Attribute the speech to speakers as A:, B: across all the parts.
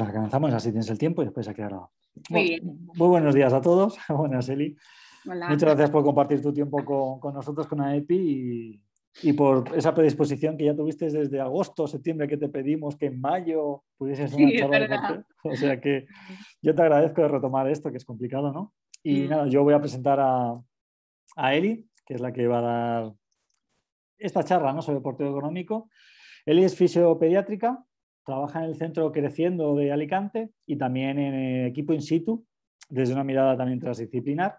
A: alcanzamos, así tienes el tiempo y después se aclarado. Muy, bien. Muy buenos días a todos. Buenas, Eli. Muchas gracias por compartir tu tiempo con, nosotros, con AEPI, y, por esa predisposición que ya tuviste desde agosto, septiembre, que te pedimos que en mayo pudieses una O sea que yo te agradezco de retomar esto, que es complicado, ¿no? Y mm. nada, yo voy a presentar a, a Eli, que es la que va a dar esta charla ¿no? sobre porteo económico. Eli es fisiopediátrica, Trabaja en el centro creciendo de Alicante y también en eh, equipo in situ, desde una mirada también transdisciplinar.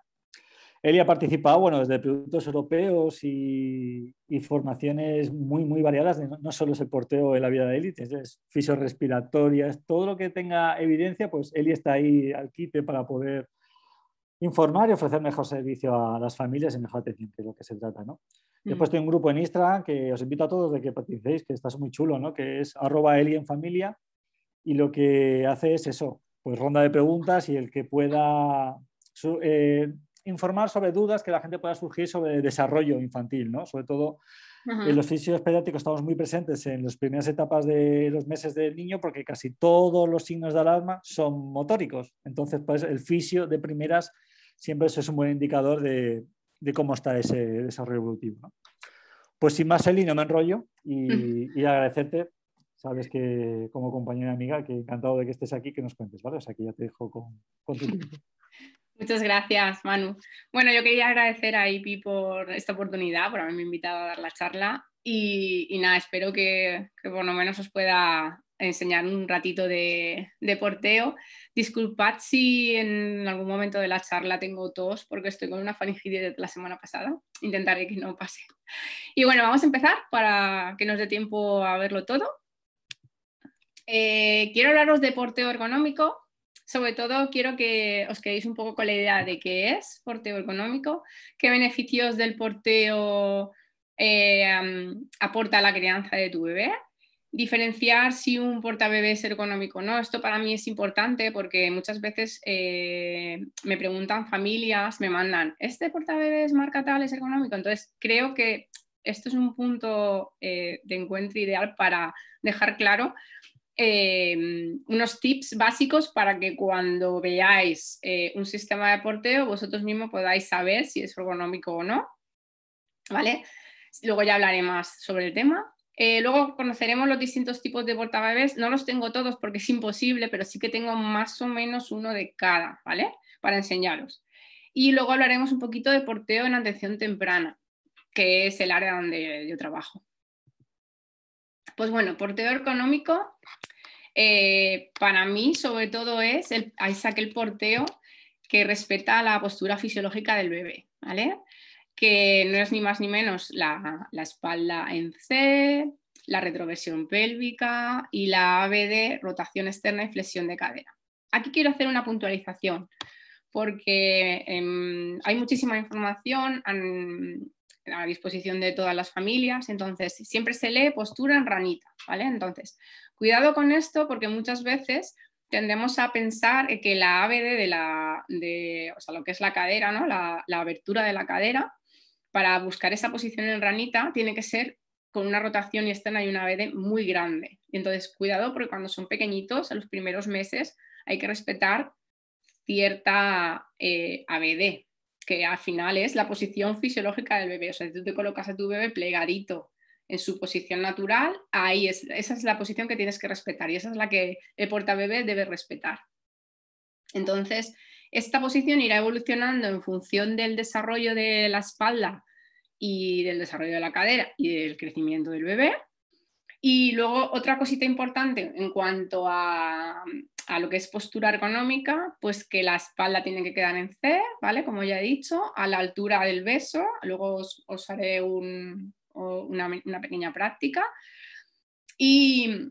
A: Eli ha participado bueno, desde productos europeos y, formaciones muy, muy variadas. No, solo es el porteo de la vida de élites, es fisiorrespiratorias, todo lo que tenga evidencia, pues Eli está ahí al quite para poder informar y ofrecer mejor servicio a las familias y mejor atención, que es lo que se trata, ¿no? Mm. Después un grupo en Instagram que os invito a todos a que participéis, que está muy chulo, ¿no? Que es arroba en familia y lo que hace es eso, pues ronda de preguntas y el que pueda eh, informar sobre dudas que la gente pueda surgir sobre desarrollo infantil, ¿no? Sobre todo en los fisios pediátricos estamos muy presentes en las primeras etapas de los meses del niño porque casi todos los signos de alarma son motóricos. Entonces, pues el fisio de primeras siempre eso es un buen indicador de, cómo está ese desarrollo evolutivo. Pues sin más, Eli, no me enrollo y, agradecerte. Sabes que como compañera amiga, que encantado de que estés aquí, que nos cuentes, ¿vale? O sea, que ya te dejo con, tu tiempo.
B: Muchas gracias, Manu. Bueno, yo quería agradecer a IP por esta oportunidad, por haberme invitado a dar la charla y, nada, espero que, que, por lo menos os pueda enseñar un ratito de, porteo. Disculpad si en algún momento de la charla tengo tos porque estoy con una faringitis de la semana pasada. Intentaré que no pase. Y bueno, vamos a empezar para que nos dé tiempo a verlo todo. Eh, quiero hablaros de porteo ergonómico. Sobre todo quiero que os quedéis un poco con la idea de qué es porteo ergonómico, qué beneficios del porteo eh, aporta a la crianza de tu bebé, diferenciar si un portabebé es ergonómico o no. Esto para mí es importante porque muchas veces eh, me preguntan familias, me mandan, ¿este es marca tal es ergonómico? Entonces creo que esto es un punto eh, de encuentro ideal para dejar claro eh, unos tips básicos para que cuando veáis un sistema de porteo vosotros mismos podáis saber si es ergonómico o no. ¿Vale? Luego ya hablaré más sobre el tema. Eh, luego conoceremos los distintos tipos de portabebés. No los tengo todos porque es imposible, pero sí que tengo más o menos uno de cada, ¿vale? Para enseñaros. Y luego hablaremos un poquito de porteo en atención temprana, que es el área donde yo trabajo. Pues bueno, porteo económico eh, para mí sobre todo es el, el porteo que respeta la postura fisiológica del bebé, ¿vale? que no es ni más ni menos la, espalda en C, la retroversión pélvica y la ABD, rotación externa y flexión de cadera. Aquí quiero hacer una puntualización porque em, hay muchísima información a, disposición de todas las familias, entonces siempre se lee postura en ranita, ¿vale? Entonces, cuidado con esto porque muchas veces tendemos a pensar que la ABD de la, de, o sea, lo que es la cadera, ¿no? la abertura de la cadera, para buscar esa posición en ranita tiene que ser con una rotación y externa y una ABD muy grande. entonces, cuidado porque cuando son pequeñitos, en los primeros meses, hay que respetar cierta eh, ABD, que al final es la posición fisiológica del bebé. O sea, si tú te colocas a tu bebé plegadito en su posición natural, ahí es, esa es la posición que tienes que respetar y esa es la que el portabebé debe respetar. Entonces, esta posición irá evolucionando en función del desarrollo de la espalda y del desarrollo de la cadera y del crecimiento del bebé. Y luego otra cosita importante en cuanto a, lo que es postura ergonómica, pues que la espalda tiene que quedar en C, ¿vale? Como ya he dicho, a la altura del beso. Luego os, haré una, una, pequeña práctica. Y,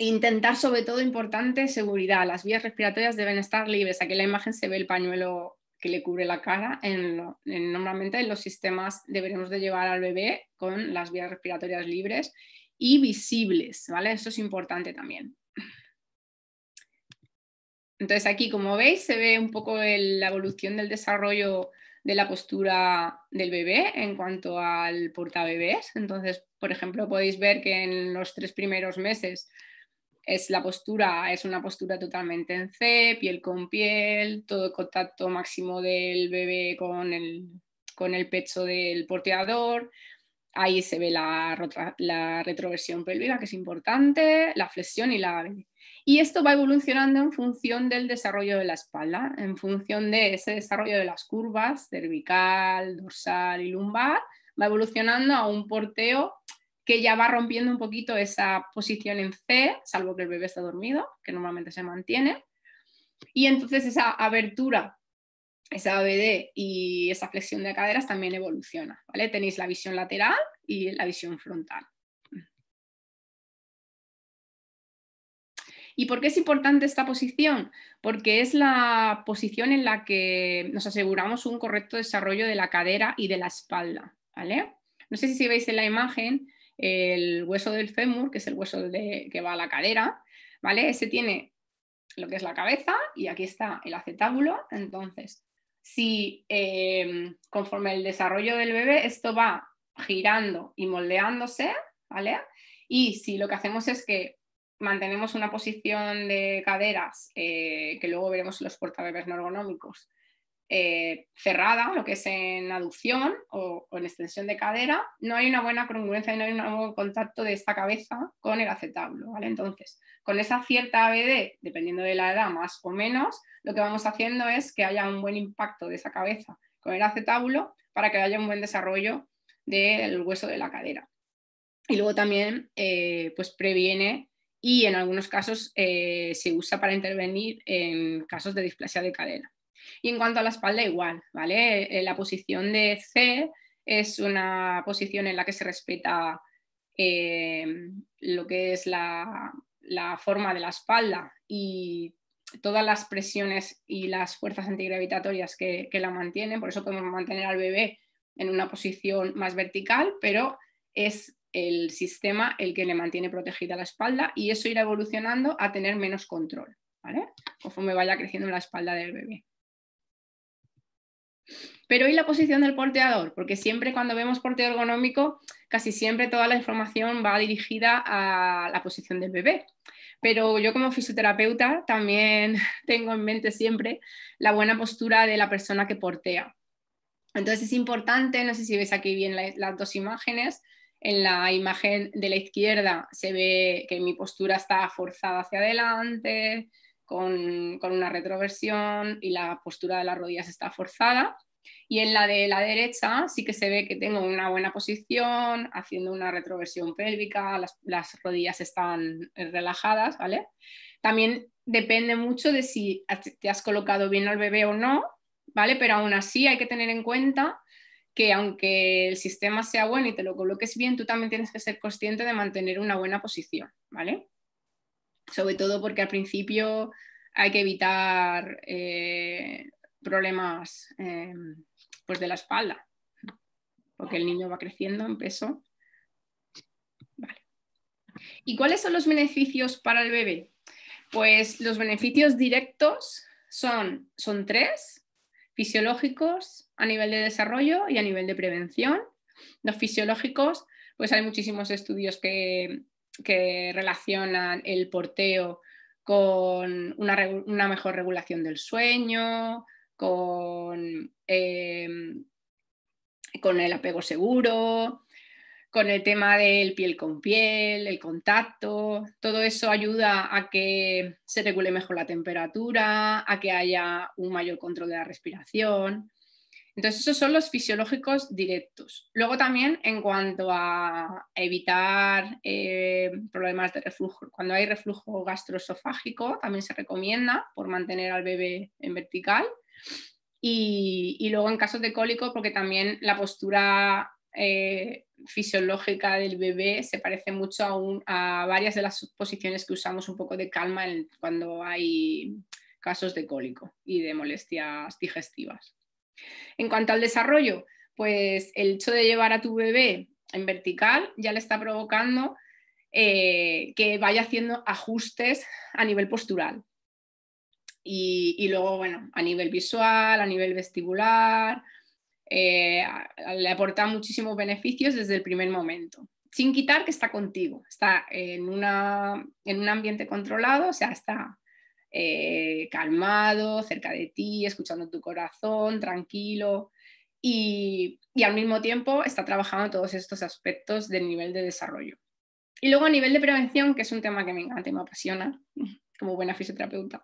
B: intentar sobre todo importante seguridad. Las vías respiratorias deben estar libres. Aquí en la imagen se ve el pañuelo que le cubre la cara. En normalmente en los sistemas deberemos de llevar al bebé con las vías respiratorias libres y visibles, ¿vale? Eso es importante también. Entonces aquí, como veis, se ve un poco la evolución del desarrollo de la postura del bebé en cuanto al portabebés. Entonces, por ejemplo, podéis ver que en los tres primeros meses es la postura, es una postura totalmente en C, piel con piel, todo contacto máximo del bebé con el, con el pecho del porteador. Ahí se ve la, la retroversión pélvica, que es importante, la flexión y la... Y esto va evolucionando en función del desarrollo de la espalda, en función de ese desarrollo de las curvas cervical, dorsal y lumbar, va evolucionando a un porteo que ya va rompiendo un poquito esa posición en C, salvo que el bebé está dormido, que normalmente se mantiene. Y entonces esa abertura, esa ABD y esa flexión de caderas también evoluciona. ¿vale? Tenéis la visión lateral y la visión frontal. ¿Y por qué es importante esta posición? Porque es la posición en la que nos aseguramos un correcto desarrollo de la cadera y de la espalda. No sé si veis en la imagen el hueso del fémur, que es el hueso que va a la cadera, ¿vale? Ese tiene lo que es la cabeza y aquí está el acetábulo. Entonces, si em, conforme el desarrollo del bebé esto va girando y moldeándose, ¿vale? Y si lo que hacemos es que mantenemos una posición de caderas, eh, que luego veremos en los portabebés no ergonómicos, eh, cerrada, lo que es en aducción o, en extensión de cadera, no hay una buena congruencia y no hay un buen contacto de esta cabeza con el acetábulo ¿vale? Entonces, con esa cierta ABD, dependiendo de la edad más o menos, lo que vamos haciendo es que haya un buen impacto de esa cabeza con el acetábulo para que haya un buen desarrollo del hueso de la cadera. Y luego también eh, pues previene y en algunos casos eh, se usa para intervenir en casos de displasia de cadera. Y en cuanto a la espalda, igual, ¿vale? Eh, la posición de C es una posición en la que se respeta eh, lo que es la, forma de la espalda y todas las presiones y las fuerzas antigravitatorias que, la mantienen. Por eso podemos mantener al bebé en una posición más vertical, pero es el sistema el que le mantiene protegida la espalda y eso irá evolucionando a tener menos control, ¿vale? Conforme vaya creciendo la espalda del bebé. Pero ¿y la posición del porteador? Porque siempre cuando vemos porteo ergonómico, casi siempre toda la información va dirigida a la posición del bebé. Pero yo como fisioterapeuta también tengo en mente siempre la buena postura de la persona que portea. Entonces es importante, no sé si ves aquí bien las dos imágenes, en la imagen de la izquierda se ve que mi postura está forzada hacia adelante, con, una retroversión y la postura de las rodillas está forzada. Y en la de la derecha sí que se ve que tengo una buena posición, haciendo una retroversión pélvica, las rodillas están relajadas, ¿vale? También depende mucho de si te has colocado bien al bebé o no, ¿vale? Pero aún así hay que tener en cuenta que aunque el sistema sea bueno y te lo coloques bien, tú también tienes que ser consciente de mantener una buena posición, ¿vale? sobre todo porque al principio hay que evitar eh, problemas eh, pues de la espalda, porque el niño va creciendo en peso. ¿Y cuáles son los beneficios para el bebé? Pues los beneficios directos son, son tres, fisiológicos a nivel de desarrollo y a nivel de prevención. Los fisiológicos, pues hay muchísimos estudios que, que relacionan el porteo con una, mejor regulación del sueño, con, em, con el apego seguro, con el tema del piel con piel, el contacto, todo eso ayuda a que se regule mejor la temperatura, a que haya un mayor control de la respiración. Entonces, esos son los fisiológicos directos. Luego también en cuanto a evitar eh, problemas de reflujo, cuando hay reflujo gastroesofágico, también se recomienda por mantener al bebé en vertical. Y, luego en casos de cólico, porque también la postura eh, fisiológica del bebé se parece mucho a, a, varias de las posiciones que usamos un poco de calma cuando hay casos de cólico y de molestias digestivas. En cuanto al desarrollo, pues el hecho de llevar a tu bebé en vertical ya le está provocando eh, que vaya haciendo ajustes a nivel postural. Y, luego, bueno, a nivel visual, a nivel vestibular, eh, le aporta muchísimos beneficios desde el primer momento, sin quitar que está contigo, está en, en un ambiente controlado, o sea, está eh, calmado, cerca de ti, escuchando tu corazón, tranquilo. Y, al mismo tiempo está trabajando todos estos aspectos del nivel de desarrollo. Y luego a nivel de prevención, que es un tema que me encanta y me apasiona como buena fisioterapeuta,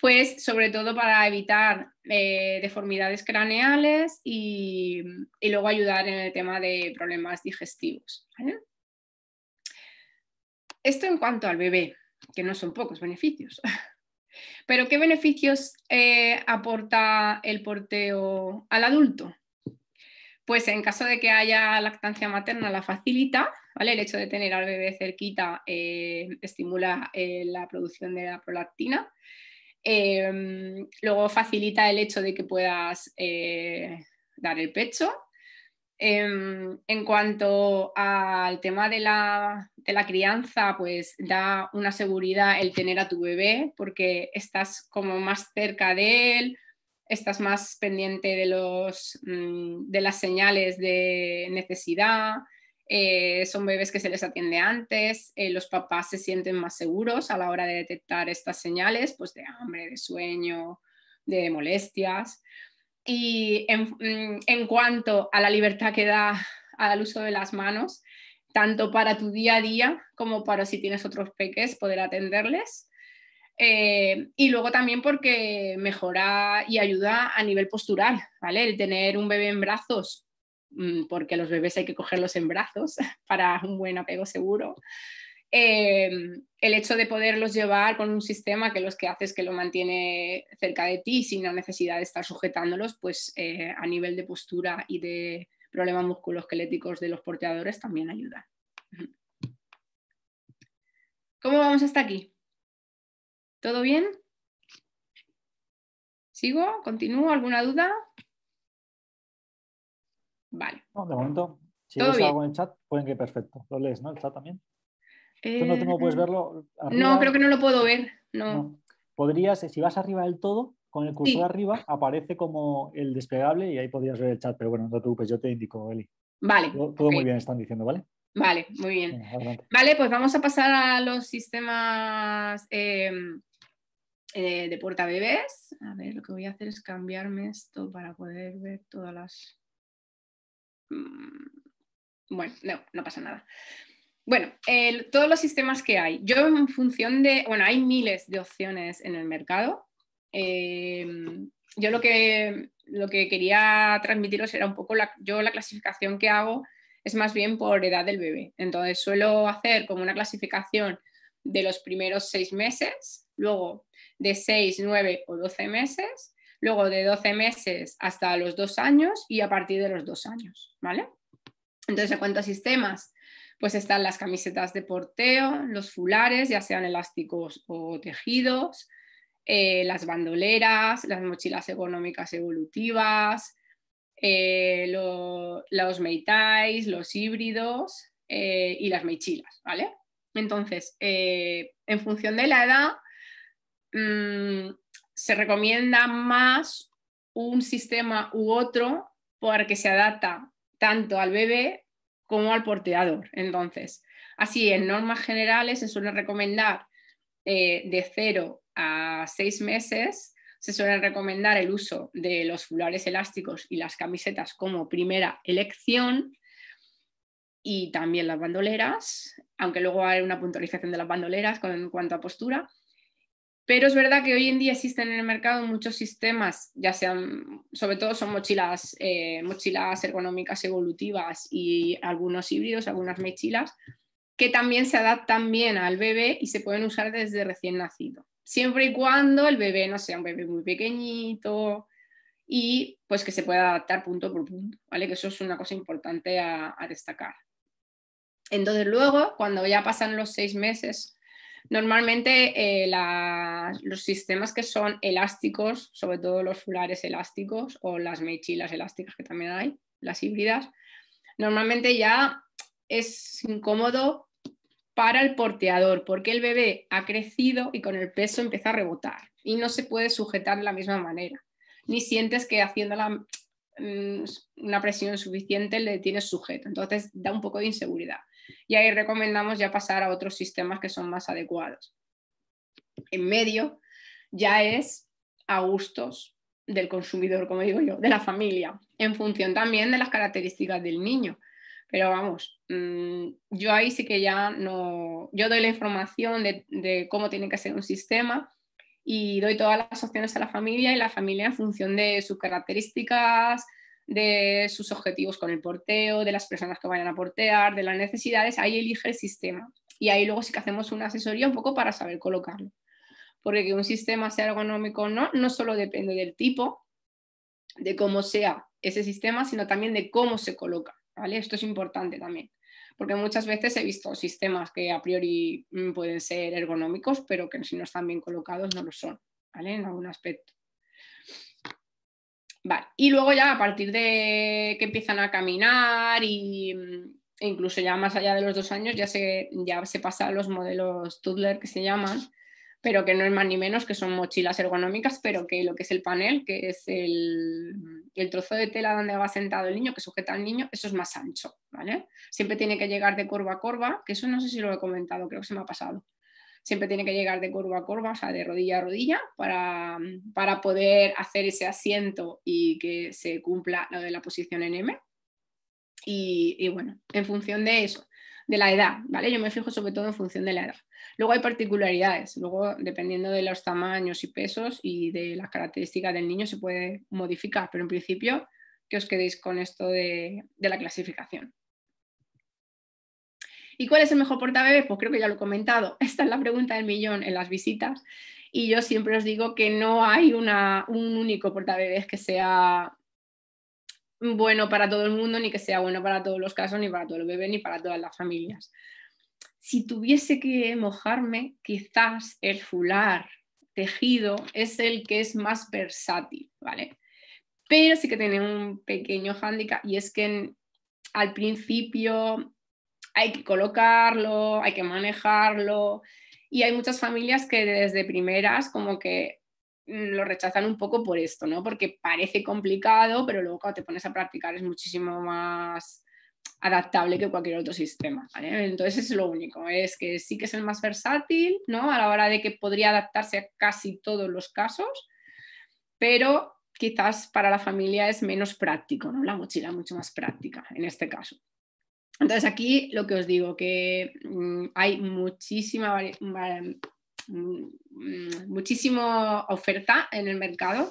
B: pues sobre todo para evitar eh, deformidades craneales y, luego ayudar en el tema de problemas digestivos. Esto en cuanto al bebé, que no son pocos beneficios. Pero ¿qué beneficios eh, aporta el porteo al adulto? Pues en caso de que haya lactancia materna la facilita, El hecho de tener al bebé cerquita eh, estimula eh, la producción de la prolactina. luego facilita el hecho de que puedas dar el pecho Em, en cuanto al tema de la, crianza, pues da una seguridad el tener a tu bebé porque estás como más cerca de él, estás más pendiente de, los, mm, de las señales de necesidad, eh, son bebés que se les atiende antes, eh, los papás se sienten más seguros a la hora de detectar estas señales, pues de hambre, de sueño, de molestias. Y mm, en, cuanto a la libertad que da al uso de las manos, tanto para tu día a día como para si tienes otros peques, poder atenderles. Eh, y luego también porque mejora y ayuda a nivel postural, ¿vale? El tener un bebé en brazos, mm, porque los bebés hay que cogerlos en brazos para un buen apego seguro. Eh, el hecho de poderlos llevar con un sistema que los que haces que lo mantiene cerca de ti sin la necesidad de estar sujetándolos, pues eh, a nivel de postura y de problemas musculoesqueléticos de los porteadores también ayuda. ¿Cómo vamos hasta aquí? ¿Todo bien? ¿Sigo? ¿Continúo? ¿Alguna duda?
A: Vale. de momento. Si algo en el chat, pueden que perfecto. Lo lees, ¿no? El chat también
B: no, puedes eh, verlo? No, creo que no lo puedo ver.
A: No. Podrías, si vas arriba del todo, con el cursor arriba aparece como el desplegable y ahí podrías ver el chat, pero bueno, no te preocupes, yo te indico, Eli. Vale. Todo, muy bien, están diciendo, ¿vale?
B: Vale, muy bien. vale, pues vamos a pasar a los sistemas em, eh, de puerta bebés. A ver, lo que voy a hacer es cambiarme esto para poder ver todas las... Mm, bueno, no, no pasa nada. Bueno, todos los sistemas que hay. Yo en función de, bueno, hay miles de opciones en el mercado. Em, yo lo que, lo que quería transmitiros era un poco, la, yo la clasificación que hago es más bien por edad del bebé. Entonces suelo hacer como una clasificación de los primeros seis meses, luego de seis, nueve o doce meses, luego de doce meses hasta los dos años y a partir de los dos años, ¿vale? Entonces, en cuanto sistemas, pues están las camisetas de porteo, los fulares, ya sean elásticos o tejidos, eh, las bandoleras, las mochilas económicas evolutivas, eh, los meitais, los híbridos eh, y las meichilas, ¿vale? Entonces, en función de la edad, mm, se recomienda más un sistema u otro porque se adapta tanto al bebé como al porteador. Entonces, así en normas generales se suele recomendar eh, de 0 a 6 meses, se suele recomendar el uso de los fulares elásticos y las camisetas como primera elección y también las bandoleras, aunque luego hay una puntualización de las bandoleras con, en cuanto a postura. Pero es verdad que hoy en día existen en el mercado muchos sistemas, ya sean, sobre todo son mochilas, eh, mochilas ergonómicas evolutivas y algunos híbridos, algunas mechilas, que también se adaptan bien al bebé y se pueden usar desde recién nacido. Siempre y cuando el bebé no sea un bebé muy pequeñito y pues que se pueda adaptar punto por punto, ¿vale? Que eso es una cosa importante a destacar. Entonces luego, cuando ya pasan los seis meses Normalmente eh, los sistemas que son elásticos, sobre todo los fulares elásticos o las mechilas elásticas que también hay, las híbridas, normalmente ya es incómodo para el porteador porque el bebé ha crecido y con el peso empieza a rebotar y no se puede sujetar de la misma manera, ni sientes que haciendo mm, una presión suficiente le tienes sujeto, entonces da un poco de inseguridad y ahí recomendamos ya pasar a otros sistemas que son más adecuados. En medio ya es a gustos del consumidor, como digo yo, de la familia, en función también de las características del niño. Pero vamos, mm, yo ahí sí que ya no, yo doy la información de, cómo tiene que ser un sistema y doy todas las opciones a la familia y la familia en función de sus características, de sus objetivos con el porteo, de las personas que vayan a portear, de las necesidades, ahí elige el sistema. Y ahí luego sí que hacemos una asesoría un poco para saber colocarlo. Porque que un sistema sea ergonómico o no, no solo depende del tipo, de cómo sea ese sistema, sino también de cómo se coloca. ¿vale? Esto es importante también. Porque muchas veces he visto sistemas que a priori mm, pueden ser ergonómicos, pero que si no están bien colocados no lo son, ¿vale? En algún aspecto y luego ya a partir de que empiezan a caminar y, mm, e incluso ya más allá de los dos años ya se, ya se pasa a los modelos Tudler que se llaman, pero que no es más ni menos que son mochilas ergonómicas, pero que lo que es el panel, que es el, el trozo de tela donde va sentado el niño, que sujeta al niño, eso es más ancho, ¿vale? Siempre tiene que llegar de curva a curva que eso no sé si lo he comentado, creo que se me ha pasado siempre tiene que llegar de curva a curva, o sea, de rodilla a rodilla, para, poder hacer ese asiento y que se cumpla lo de la posición en M. Y, bueno, en función de eso, de la edad, ¿vale? Yo me fijo sobre todo en función de la edad. Luego hay particularidades, luego dependiendo de los tamaños y pesos y de las características del niño se puede modificar, pero en principio que os quedéis con esto de la clasificación. ¿Y cuál es el mejor portabebé? Pues creo que ya lo he comentado. Esta es la pregunta del millón en las visitas. Y yo siempre os digo que no hay un único portabebé que sea bueno para todo el mundo, ni que sea bueno para todos los casos, ni para todos los bebés, ni para todas las familias. Si tuviese que mojarme, quizás el fular tejido es el que es más versátil, ¿vale? Pero sí que tiene un pequeño hándicap y es que al principio hay que colocarlo, hay que manejarlo. Y hay muchas familias que desde primeras como que mm, lo rechazan un poco por esto, ¿no? Porque parece complicado, pero luego cuando te pones a practicar es muchísimo más adaptable que cualquier otro sistema, ¿vale? Entonces es lo único, es que sí que es el más versátil, ¿no? A la hora de que podría adaptarse a casi todos los casos, pero quizás para la familia es menos práctico, ¿no? La mochila mucho más práctica en este caso. Entonces aquí lo que os digo, que mm, hay muchísima, mm, oferta en el mercado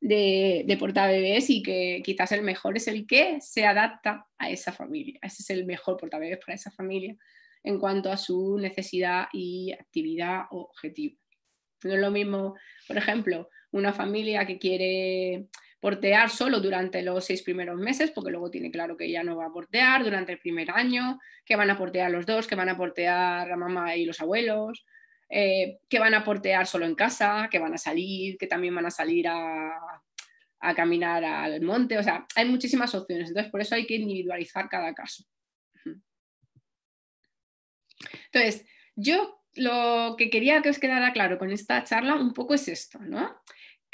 B: de, de portabebés y que quizás el mejor es el que se adapta a esa familia. Ese es el mejor portabebés para esa familia en cuanto a su necesidad y actividad o objetivo. No es lo mismo, por ejemplo, una familia que quiere portear solo durante los seis primeros meses, porque luego tiene claro que ya no va a portear durante el primer año, que van a portear los dos, que van a portear la mamá y los abuelos, eh, que van a portear solo en casa, que van a salir, que también van a salir a, a caminar al monte, o sea, hay muchísimas opciones, entonces por eso hay que individualizar cada caso. Entonces, yo lo que quería que os quedara claro con esta charla un poco es esto, ¿no?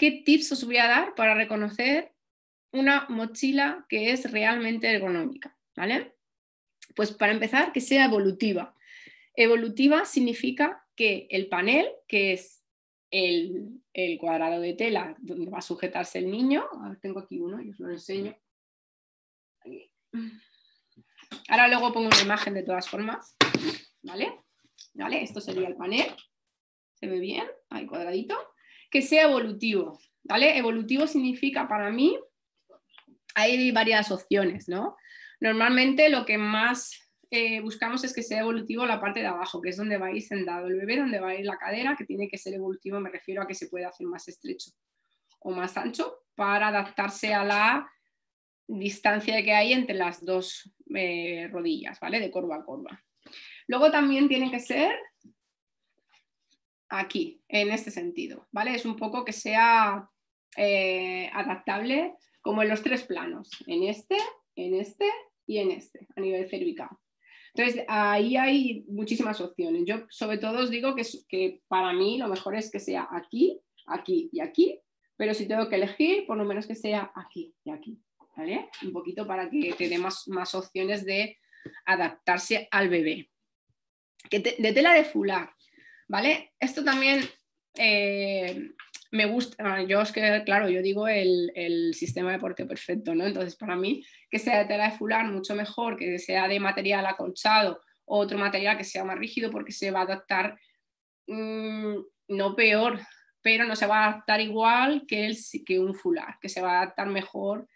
B: ¿Qué tips os voy a dar para reconocer una mochila que es realmente ergonómica? ¿Vale? Pues para empezar, que sea evolutiva. Evolutiva significa que el panel, que es el, cuadrado de tela donde va a sujetarse el niño, tengo aquí uno yo os lo enseño. Ahora luego pongo una imagen de todas formas, ¿vale? ¿Vale? Esto sería el panel, ¿se ve bien? hay cuadradito que sea evolutivo, ¿vale? Evolutivo significa para mí, hay varias opciones, ¿no? Normalmente lo que más eh, buscamos es que sea evolutivo la parte de abajo, que es donde va a ir sentado el bebé, donde va a ir la cadera, que tiene que ser evolutivo, me refiero a que se puede hacer más estrecho o más ancho para adaptarse a la distancia que hay entre las dos eh, rodillas, ¿vale? De corva a corva. Luego también tiene que ser aquí, en este sentido, ¿vale? Es un poco que sea eh, adaptable como en los tres planos, en este, en este y en este, a nivel cervical. Entonces, ahí hay muchísimas opciones. Yo sobre todo os digo que, que para mí lo mejor es que sea aquí, aquí y aquí, pero si tengo que elegir, por lo menos que sea aquí y aquí, ¿vale? Un poquito para que te dé más, opciones de adaptarse al bebé. Que de tela de fular, ¿vale? Esto también eh, me gusta, ah, yo es que, claro, yo digo el, sistema de porte perfecto, ¿no? Entonces, para mí, que sea de tela de fular mucho mejor, que sea de material acolchado o otro material que sea más rígido porque se va a adaptar, mm, no peor, pero no se va a adaptar igual que, el, que un fular, que se va a adaptar mejor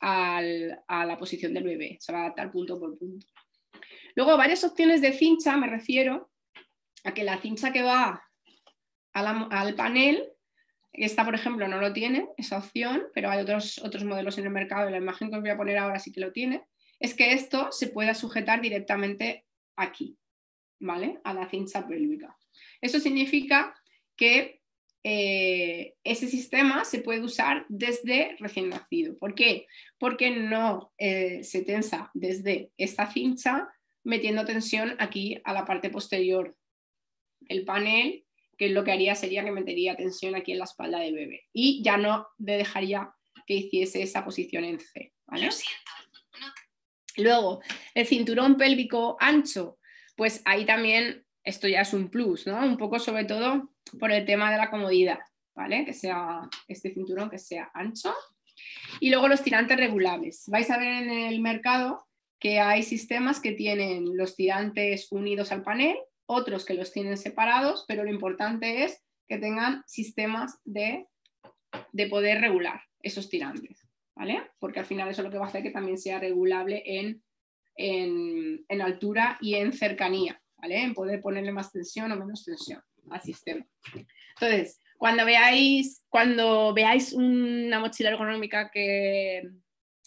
B: a la posición del bebé, se va a adaptar punto por punto. Luego, varias opciones de cincha, me refiero, que la cincha que va al panel, esta por ejemplo no lo tiene, esa opción, pero hay otros, otros modelos en el mercado, la imagen que os voy a poner ahora sí que lo tiene, es que esto se pueda sujetar directamente aquí, ¿vale? A la cincha pélvica. Eso significa que eh, ese sistema se puede usar desde recién nacido. ¿Por qué? Porque no eh, se tensa desde esta cincha metiendo tensión aquí a la parte posterior el panel, que lo que haría sería que metería tensión aquí en la espalda de bebé y ya no le dejaría que hiciese esa posición en C. Luego, el cinturón pélvico ancho, pues ahí también esto ya es un plus, ¿no? Un poco sobre todo por el tema de la comodidad, ¿vale? Que sea este cinturón que sea ancho. Y luego los tirantes regulables. Vais a ver en el mercado que hay sistemas que tienen los tirantes unidos al panel otros que los tienen separados, pero lo importante es que tengan sistemas de, poder regular esos tirantes, ¿vale? Porque al final eso es lo que va a hacer que también sea regulable en, altura y en cercanía, ¿vale? En poder ponerle más tensión o menos tensión al sistema. Entonces, cuando veáis, cuando veáis una mochila ergonómica que,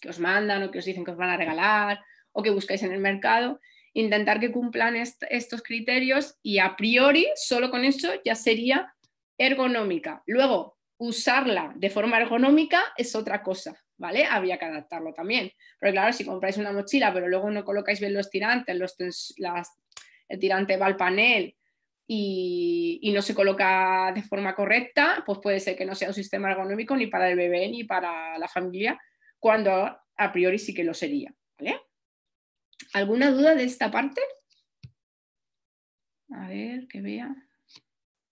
B: que os mandan o que os dicen que os van a regalar o que buscáis en el mercado, intentar que cumplan estos criterios y a priori, solo con eso ya sería ergonómica. Luego, usarla de forma ergonómica es otra cosa, ¿vale? había que adaptarlo también. Pero claro, si compráis una mochila, pero luego no colocáis bien los tirantes, los el tirante va al panel y, y, no se coloca de forma correcta, pues puede ser que no sea un sistema ergonómico ni para el bebé ni para la familia, cuando a priori sí que lo sería, ¿vale? ¿Alguna duda de esta parte? A ver, que vea.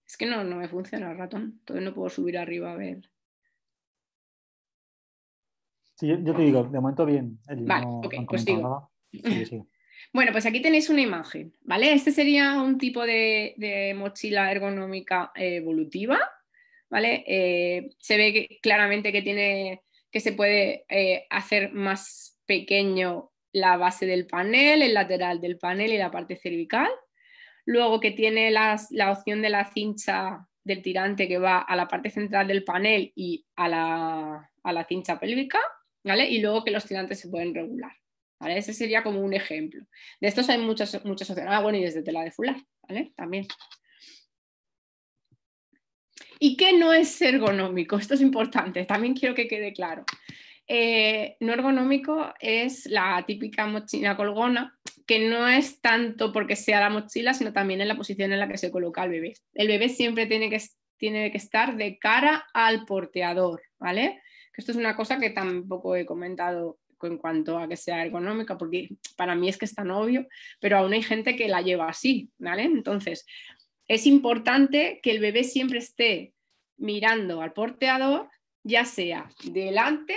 B: Es que no, no me funciona el ratón, entonces no puedo subir arriba a ver.
A: Sí, yo te digo, de momento bien. vale, pues
B: Bueno, pues aquí tenéis una imagen, ¿vale? Este sería un tipo de, mochila ergonómica evolutiva, ¿vale? Eh, se ve claramente que tiene que se puede eh, hacer más pequeño la base del panel, el lateral del panel y la parte cervical. Luego que tiene la opción de la cincha del tirante que va a la parte central del panel y a la, cincha pélvica, Y luego que los tirantes se pueden regular, Ese sería como un ejemplo. De estos hay muchas, opciones. Ah, bueno, y desde tela de fular, También. ¿Y qué no es ergonómico? Esto es importante, también quiero que quede claro. Eh, no ergonómico es la típica mochila colgona, que no es tanto porque sea la mochila, sino también en la posición en la que se coloca el bebé. El bebé siempre tiene que, tiene que estar de cara al porteador, ¿vale? esto es una cosa que tampoco he comentado en cuanto a que sea ergonómica, porque para mí es que es tan obvio, pero aún hay gente que la lleva así, ¿vale? Entonces, es importante que el bebé siempre esté mirando al porteador, ya sea delante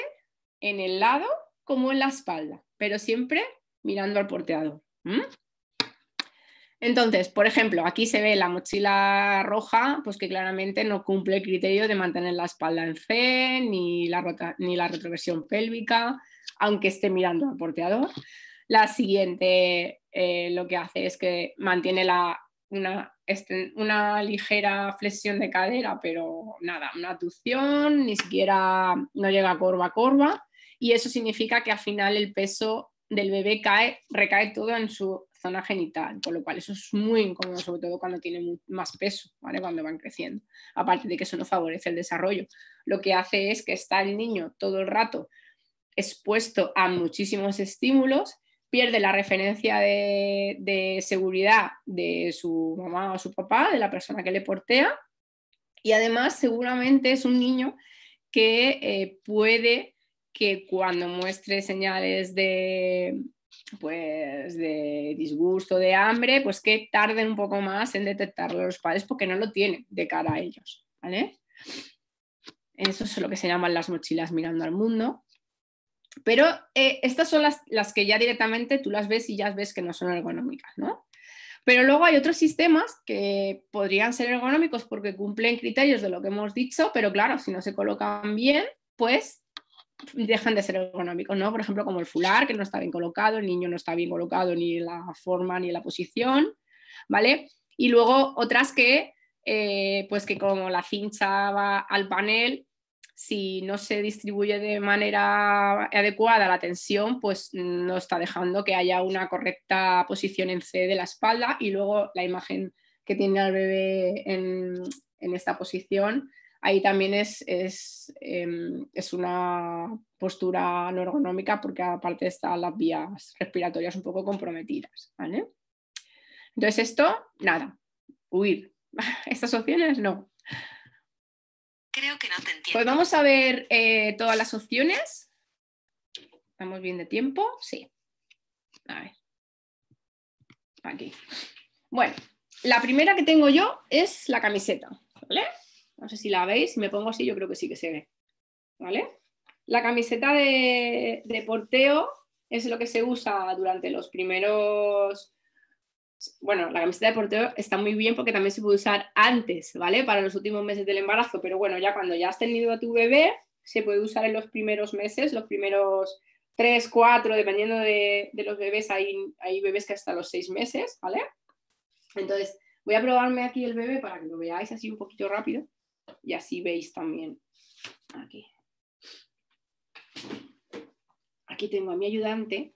B: en el lado como en la espalda, pero siempre mirando al porteador. Entonces, por ejemplo, aquí se ve la mochila roja, pues que claramente no cumple el criterio de mantener la espalda en C, ni la, retroversión pélvica, aunque esté mirando al porteador. La siguiente eh, lo que hace es que mantiene una, ligera flexión de cadera, pero nada, una aducción, ni siquiera no llega corva a corva y eso significa que al final el peso del bebé cae, recae todo en su zona genital, con lo cual eso es muy incómodo, sobre todo cuando tiene más peso, cuando van creciendo, aparte de que eso no favorece el desarrollo. Lo que hace es que está el niño todo el rato expuesto a muchísimos estímulos, pierde la referencia de, seguridad de su mamá o su papá, de la persona que le portea, y además seguramente es un niño que eh, puede que cuando muestre señales de, pues, de disgusto, de hambre, pues que tarden un poco más en detectarlo los padres porque no lo tienen de cara a ellos. Eso es lo que se llaman las mochilas mirando al mundo. Pero eh, estas son las, que ya directamente tú las ves y ya ves que no son ergonómicas, Pero luego hay otros sistemas que podrían ser ergonómicos porque cumplen criterios de lo que hemos dicho, pero claro, si no se colocan bien, pues dejan de ser económicos ¿no? Por ejemplo, como el fular, que no está bien colocado, el niño no está bien colocado ni la forma ni la posición, ¿vale? Y luego otras que, eh, pues que como la cincha va al panel, si no se distribuye de manera adecuada la tensión, pues no está dejando que haya una correcta posición en C de la espalda y luego la imagen que tiene el bebé en esta posición ahí también es, em, una postura no ergonómica porque aparte están las vías respiratorias un poco comprometidas. ¿vale? Entonces esto, nada, huir. Estas opciones no. Creo que no te entiendo. Pues vamos a ver eh, todas las opciones. ¿Estamos bien de tiempo? Sí. A ver. Aquí. Bueno, la primera que tengo yo es la camiseta. ¿Vale? No sé si la veis, si me pongo así, yo creo que sí que se ve. ¿Vale? La camiseta de, porteo es lo que se usa durante los primeros bueno, la camiseta de porteo está muy bien porque también se puede usar antes, ¿vale? Para los últimos meses del embarazo, pero bueno, ya cuando ya has tenido a tu bebé, se puede usar en los primeros meses, los primeros tres cuatro dependiendo de, de los bebés, hay, hay, bebés que hasta los seis meses, ¿vale? Entonces, voy a probarme aquí el bebé para que lo veáis así un poquito rápido y así veis también aquí. Aquí tengo a mi ayudante.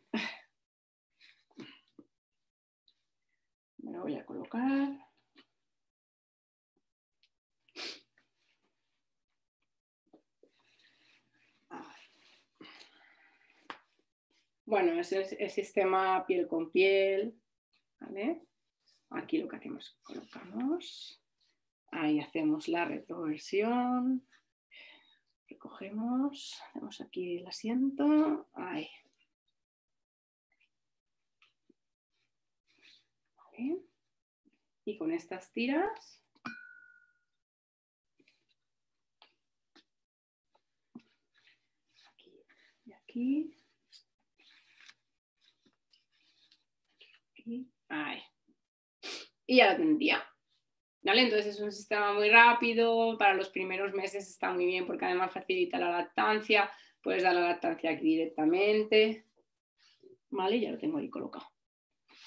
B: Me lo voy a colocar. Bueno, es el sistema piel con piel. ¿vale? Aquí lo que hacemos, colocamos. Ahí hacemos la retroversión.
A: Recogemos, hacemos aquí el asiento. Ahí.
B: Y con estas tiras aquí y aquí. Ahí. Y ya entonces es un sistema muy rápido, para los primeros meses está muy bien porque además facilita la lactancia, puedes dar la lactancia aquí directamente, ¿vale? Ya lo tengo ahí colocado.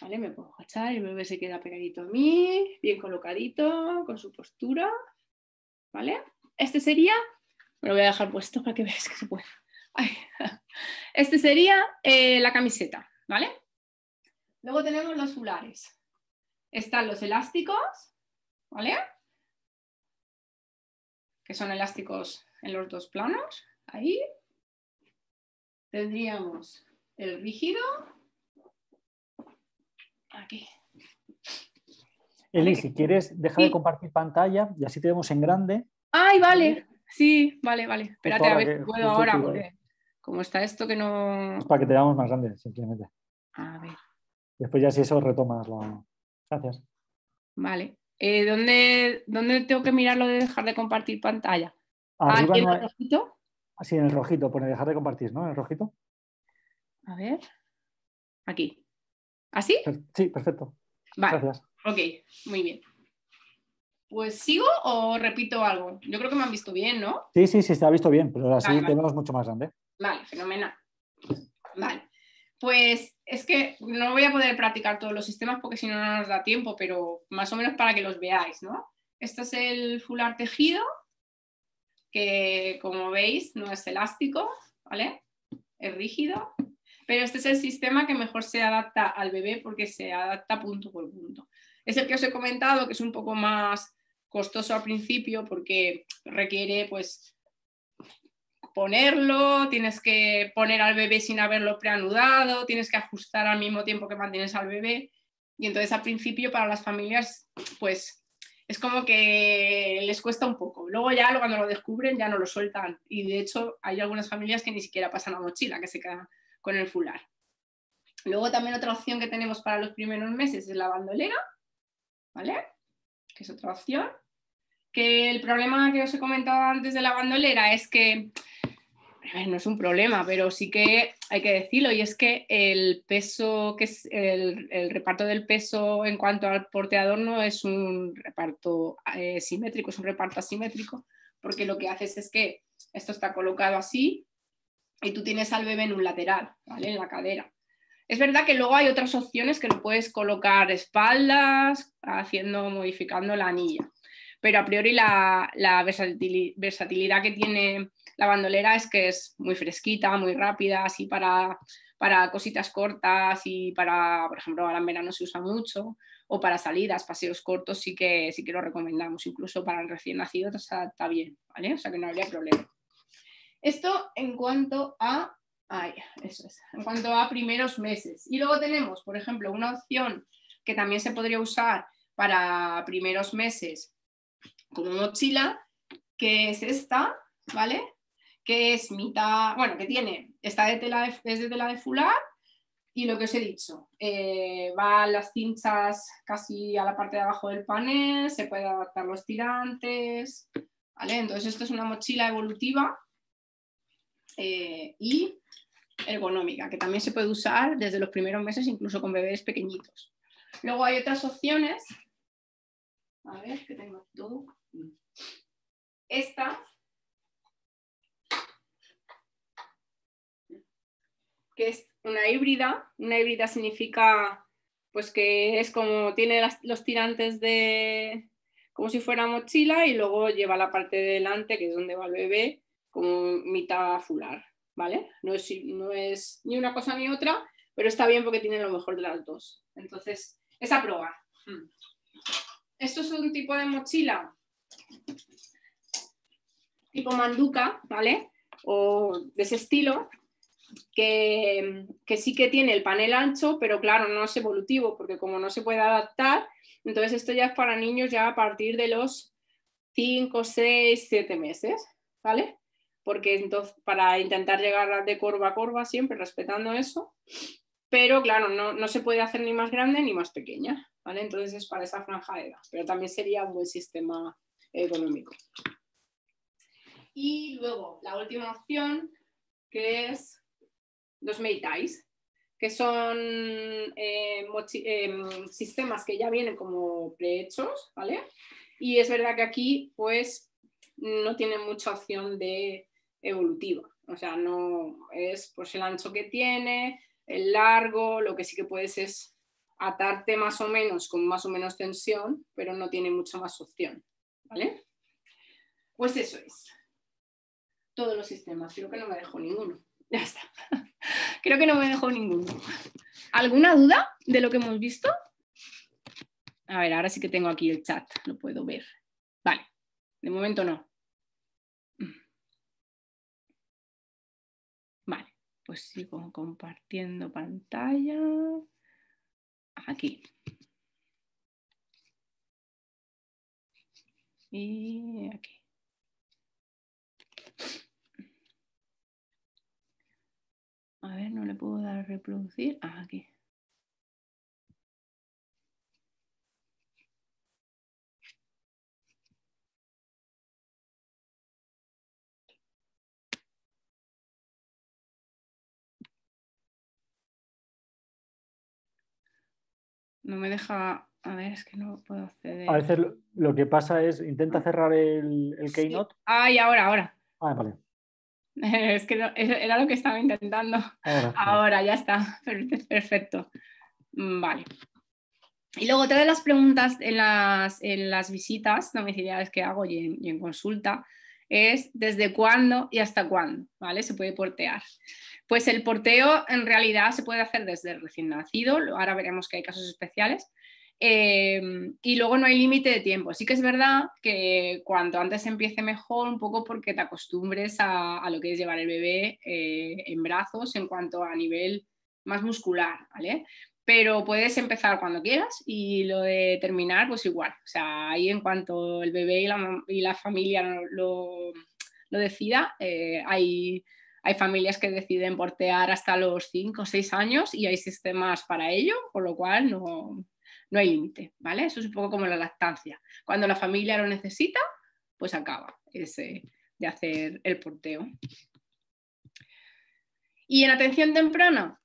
B: ¿Vale? Me puedo agachar, el bebé se queda pegadito a mí, bien colocadito, con su postura, ¿vale? Este sería, me lo voy a dejar puesto para que veáis que se puede. Este sería eh, la camiseta, ¿vale? Luego tenemos los fulares. Están los elásticos, ¿vale? Que son elásticos en los dos planos, ahí. Tendríamos el rígido, aquí.
A: Eli, si quieres, deja de compartir pantalla y así te vemos en grande.
B: Ay, vale. Sí, vale, vale. Pues Espérate a ver si puedo ahora, eh. como está esto que no. para que
A: te veamos más grande, simplemente. A ver. Después ya si eso retomas Gracias.
B: Vale. Eh, ¿dónde, tengo que mirar de dejar de compartir pantalla?
A: Ah, ah, ¿Aquí en el rojito? Así ah, en el rojito, pone dejar de compartir, ¿no? En el rojito. A ver. Aquí. ¿Así? Sí, perfecto. Gracias.
B: Ok, muy bien. Pues sigo o repito algo. Yo creo que me han visto bien, ¿no?
A: Sí, sí, sí, se ha visto bien, pero así sí, tenemos mucho más grande.
B: Vale, fenomenal. Vale. Pues es que no voy a poder practicar todos los sistemas porque si no, no nos da tiempo, pero más o menos para que los veáis, ¿no? Este es el fular tejido, que como veis no es elástico, ¿vale? Es rígido, pero este es el sistema que mejor se adapta al bebé porque se adapta punto por punto. Es el que os he comentado que es un poco más costoso al principio porque requiere pues ponerlo, tienes que poner al bebé sin haberlo preanudado, tienes que ajustar al mismo tiempo que mantienes al bebé. Y entonces al principio para las familias, pues es como que les cuesta un poco. Luego ya cuando lo descubren ya no lo sueltan. Y de hecho hay algunas familias que ni siquiera pasan a mochila, que se quedan con el fular. Luego también otra opción que tenemos para los primeros meses es la bandolera, ¿vale? Que es otra opción que el problema que os he comentado antes de la bandolera es que no es un problema, pero sí que hay que decirlo, y es que el peso, que es el, reparto del peso en cuanto al porteador no es un reparto eh, simétrico, es un reparto asimétrico, porque lo que haces es que esto está colocado así y tú tienes al bebé en un lateral, En la cadera. Es verdad que luego hay otras opciones que lo puedes colocar espaldas, haciendo, modificando la anilla, pero a priori la versatilidad que tiene la bandolera es que es muy fresquita, muy rápida, así para, cositas cortas y para, por ejemplo, ahora en verano se usa mucho, o para salidas, paseos cortos, sí que, sí que lo recomendamos, incluso para el recién nacido está bien, ¿vale? O sea que no habría problema. Esto en cuanto a, ay, eso es, en cuanto a primeros meses. Y luego tenemos, por ejemplo, una opción que también se podría usar para primeros meses como mochila, que es esta, ¿vale? que es mitad, bueno, que tiene, está de tela de, es de tela de fular y lo que os he dicho, eh, va las cinchas casi a la parte de abajo del panel, se puede adaptar los tirantes, ¿vale? Entonces esto es una mochila evolutiva eh, y ergonómica, que también se puede usar desde los primeros meses, incluso con bebés pequeñitos. Luego hay otras opciones. A ver, que tengo tú. Esta que es una híbrida. Una híbrida significa pues que es como tiene los tirantes de como si fuera mochila y luego lleva la parte de delante, que es donde va el bebé, como mitad fular, ¿vale? No es, ni una cosa ni otra, pero está bien porque tiene lo mejor de las dos. Entonces, esa prueba. Hmm. Esto es un tipo de mochila tipo manduca, ¿vale? O de ese estilo, que, sí que tiene el panel ancho, pero claro, no es evolutivo, porque como no se puede adaptar, entonces esto ya es para niños ya a partir de los 5, 6, 7 meses, ¿vale? Porque entonces para intentar llegar de curva a curva siempre respetando eso, pero claro, no, no se puede hacer ni más grande ni más pequeña, ¿vale? Entonces es para esa franja de edad, pero también sería un buen sistema económico. Y luego, la última opción, que es los Meitais, que son eh, em, sistemas que ya vienen como prehechos, ¿vale? Y es verdad que aquí, pues, no tienen mucha opción de evolutiva. O sea, no es por pues, el ancho que tiene, el largo, lo que sí que puedes es atarte más o menos con más o menos tensión, pero no tiene mucha más opción, ¿vale? Pues eso es. Todos los sistemas, creo que no me dejo ninguno. Ya está. Creo que no me dejó ninguno. ¿Alguna duda de lo que hemos visto? A ver, ahora sí que tengo aquí el chat, lo puedo ver. Vale, de momento no. Vale, pues sigo compartiendo pantalla. Aquí.
A: Y aquí. A ver, no le puedo dar a reproducir. Ah, aquí. No me deja. A ver, es que no puedo
B: acceder. A veces
A: lo que pasa es, intenta ah. cerrar el, Keynote. Ah, y ahora, ahora. Ah, vale.
B: es que era lo que estaba intentando. Ahora, ya está, perfecto. Mm, vale. Y luego otra de las preguntas en las, visitas domiciliares que hago y en, consulta es desde cuándo y hasta cuándo, ¿vale? Se puede portear. Pues el porteo en realidad se puede hacer desde el recién nacido, ahora veremos que hay casos especiales, Em, y luego no hay límite de tiempo. Sí que es verdad que cuanto antes empiece mejor, un poco porque te acostumbres a, lo que es llevar el bebé eh, en brazos en cuanto a nivel más muscular, ¿vale? Pero puedes empezar cuando quieras y lo de terminar, pues igual. O sea, ahí en cuanto el bebé y la, y la familia lo, lo decida, eh, hay, hay familias que deciden portear hasta los 5 o 6 años y hay sistemas para ello, por lo cual no, no hay límite, ¿vale? Eso es un poco como la lactancia. Cuando la familia lo necesita, pues acaba ese de hacer el porteo. Y en atención temprana,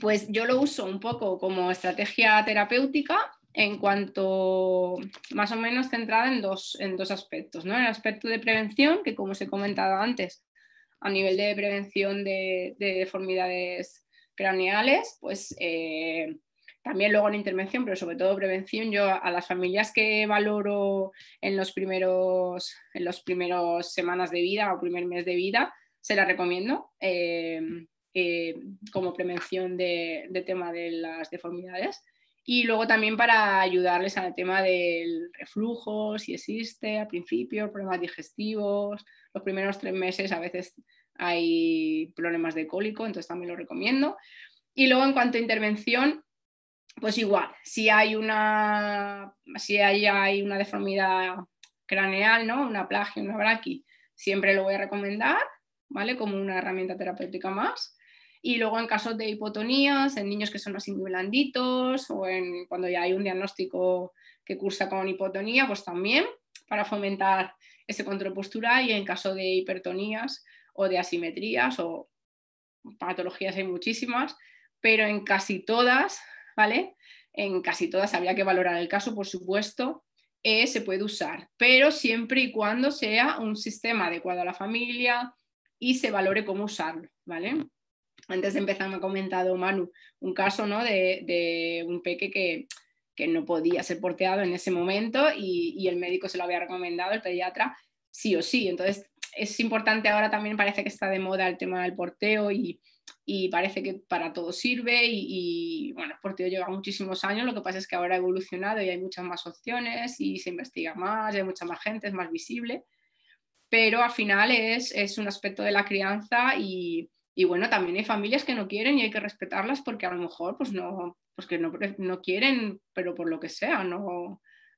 B: pues yo lo uso un poco como estrategia terapéutica en cuanto más o menos centrada en dos, en dos aspectos, ¿no? En el aspecto de prevención, que como os he comentado antes, a nivel de prevención de, deformidades craneales, pues eh, también luego en intervención, pero sobre todo prevención, yo a las familias que valoro en los primeros, en los primeros semanas de vida o primer mes de vida, se las recomiendo em, eh, como prevención de, de, tema de las deformidades. Y luego también para ayudarles al tema del reflujo, si existe al principio, problemas digestivos. Los primeros tres meses a veces hay problemas de cólico, entonces también lo recomiendo. Y luego en cuanto a intervención, pues igual, si hay una, si una deformidad craneal, ¿no? Una plagia, una braqui, siempre lo voy a recomendar, ¿vale? Como una herramienta terapéutica más. Y luego en casos de hipotonías, en niños que son así muy blanditos o en, cuando ya hay un diagnóstico que cursa con hipotonía, pues también para fomentar ese control postural y en caso de hipertonías o de asimetrías o patologías hay muchísimas, pero en casi todas ¿vale? En casi todas había que valorar el caso, por supuesto, eh, se puede usar, pero siempre y cuando sea un sistema adecuado a la familia y se valore cómo usarlo, ¿vale? Antes de empezar me ha comentado Manu un caso ¿no? de, un peque que, no podía ser porteado en ese momento y, y, el médico se lo había recomendado, el pediatra, sí o sí. Entonces, es importante ahora también, parece que está de moda el tema del porteo y, y parece que para todo sirve y, bueno, el deporte lleva muchísimos años, lo que pasa es que ahora ha evolucionado y hay muchas más opciones y se investiga más, hay mucha más gente, es más visible, pero al final es, un aspecto de la crianza y, bueno, también hay familias que no quieren y hay que respetarlas porque a lo mejor pues no, pues no, quieren, pero por lo que sea,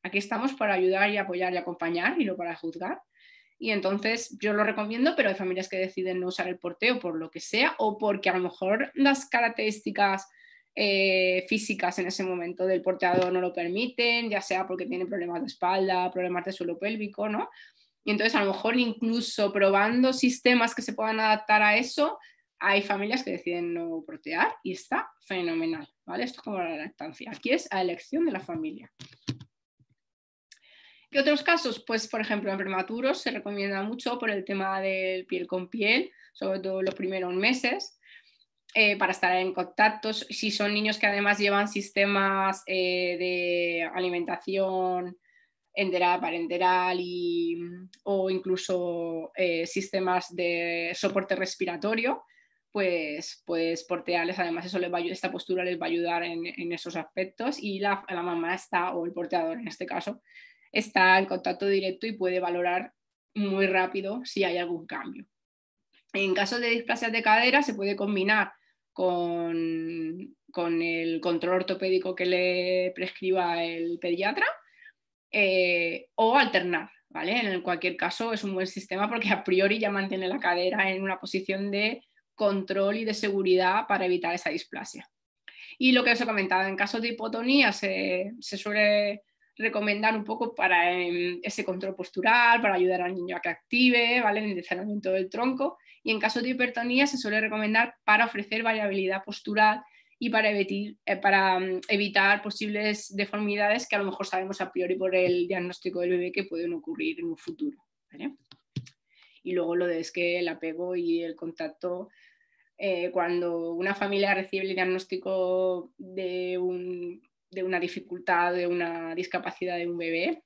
B: aquí estamos para ayudar y apoyar y acompañar y no para juzgar y entonces yo lo recomiendo, pero hay familias que deciden no usar el porteo por lo que sea o porque a lo mejor las características eh, físicas en ese momento del porteador no lo permiten, ya sea porque tiene problemas de espalda, problemas de suelo pélvico, ¿no? Y entonces a lo mejor incluso probando sistemas que se puedan adaptar a eso, hay familias que deciden no portear y está fenomenal, ¿vale? Esto es como la lactancia, aquí es a elección de la familia y otros casos? Pues, por ejemplo, en prematuros se recomienda mucho por el tema del piel con piel, sobre todo los primeros meses, eh, para estar en contacto. Si son niños que además llevan sistemas eh, de alimentación enteral, parenteral y, o incluso eh, sistemas de soporte respiratorio, pues puedes portearles, además eso les va, esta postura les va a ayudar en, esos aspectos y la, la mamá está, o el porteador en este caso, está en contacto directo y puede valorar muy rápido si hay algún cambio. En caso de displasia de cadera se puede combinar con, el control ortopédico que le prescriba el pediatra eh, o alternar. ¿vale? En cualquier caso es un buen sistema porque a priori ya mantiene la cadera en una posición de control y de seguridad para evitar esa displasia. Y lo que os he comentado, en caso de hipotonía se, se suele recomendar un poco para em, ese control postural, para ayudar al niño a que active, ¿vale? En el desarrollo del tronco. Y en caso de hipertonía se suele recomendar para ofrecer variabilidad postural y para, evitar eh, para em, evitar posibles deformidades que a lo mejor sabemos a priori por el diagnóstico del bebé que pueden ocurrir en un futuro. Y luego lo de es que el apego y el contacto eh, cuando una familia recibe el diagnóstico de un de una dificultad, de una discapacidad de un bebé,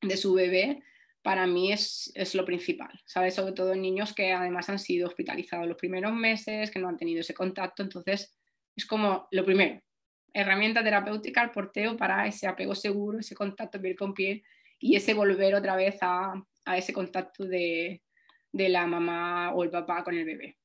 B: de su bebé, para mí es, lo principal, ¿sabes? Sobre todo en niños que además han sido hospitalizados los primeros meses, que no han tenido ese contacto, entonces es como lo primero, herramienta terapéutica el porteo para ese apego seguro, ese contacto piel con piel y ese volver otra vez a, ese contacto de, de la mamá o el papá con el bebé.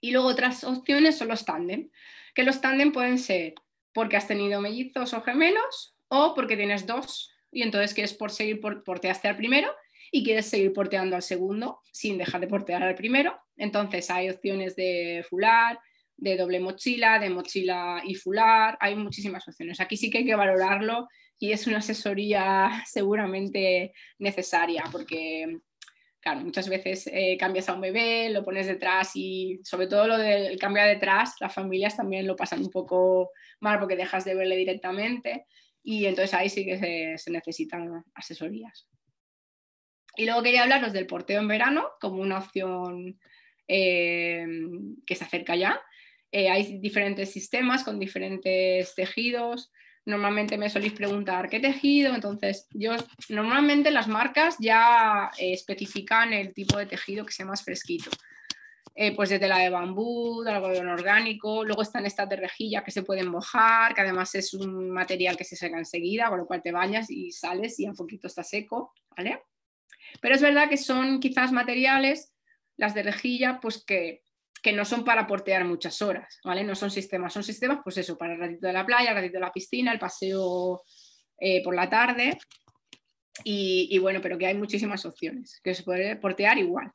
B: Y luego otras opciones son los tándem, que los tándem pueden ser porque has tenido mellizos o gemelos o porque tienes dos y entonces quieres por seguir por, porteaste al primero y quieres seguir porteando al segundo sin dejar de portear al primero. Entonces hay opciones de fular, de doble mochila, de mochila y fular, hay muchísimas opciones. Aquí sí que hay que valorarlo y es una asesoría seguramente necesaria porque claro, muchas veces eh, cambias a un bebé, lo pones detrás y sobre todo lo del cambio detrás, las familias también lo pasan un poco porque dejas de verle directamente y entonces ahí sí que se, necesitan asesorías. Y luego quería hablaros del porteo en verano como una opción eh, que se acerca ya. Eh, hay diferentes sistemas con diferentes tejidos. Normalmente me soléis preguntar qué tejido, entonces yo normalmente las marcas ya eh, especifican el tipo de tejido que sea más fresquito. Eh, pues de tela de bambú, de algodón orgánico, luego están estas de rejilla que se pueden mojar, que además es un material que se seca enseguida, con lo cual te bañas y sales y un poquito está seco, Pero es verdad que son quizás materiales, las de rejilla, pues que, no son para portear muchas horas, No son sistemas, son sistemas, pues eso, para el ratito de la playa, el ratito de la piscina, el paseo eh, por la tarde. y bueno, pero que hay muchísimas opciones, que se puede portear igual,